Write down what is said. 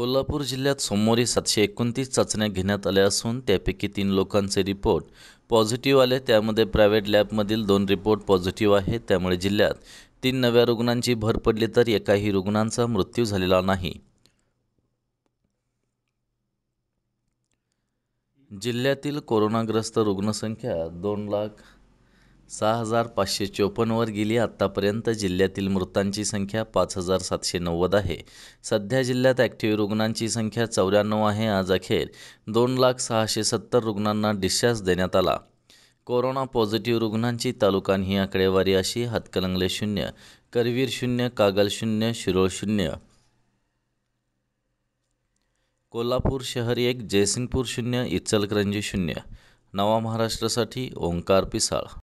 कोल्हापूर जिल्ह्यात सोमवारी सातशे एकोणतीस चाचण्या घेण्यात आल्या असून त्यापैकी तीन लोकांचे रिपोर्ट पॉझिटिव्ह आले त्यामध्ये प्रायव्हेट लॅबमधील दोन रिपोर्ट पॉझिटिव्ह आहेत त्यामुळे जिल्ह्यात तीन नव्या रुग्णांची भर पडली तर एकाही रुग्णांचा मृत्यू झालेला नाही जिल्ह्यातील कोरोनाग्रस्त रुग्णसंख्या दोन लाख सहा हजार पाचशे चोपन्नवर गेली आत्तापर्यंत जिल्ह्यातील मृतांची संख्या पाच हजार सातशे नव्वद आहे सध्या जिल्ह्यात ॲक्टिव्ह रुग्णांची संख्या चौऱ्याण्णव आहे आज अखेर दोन लाख सहाशे सत्तर रुग्णांना डिस्चार्ज देण्यात आला कोरोना पॉझिटिव्ह रुग्णांची तालुकान ही आकडेवारी अशी हातकलंगले शून्य करवीर शून्य कागल शून्य शिरोळ शून्य कोल्हापूर शहर एक जयसिंगपूर शून्य इचलकरंजी शून्य नवा महाराष्ट्रासाठी ओंकार पिसाळ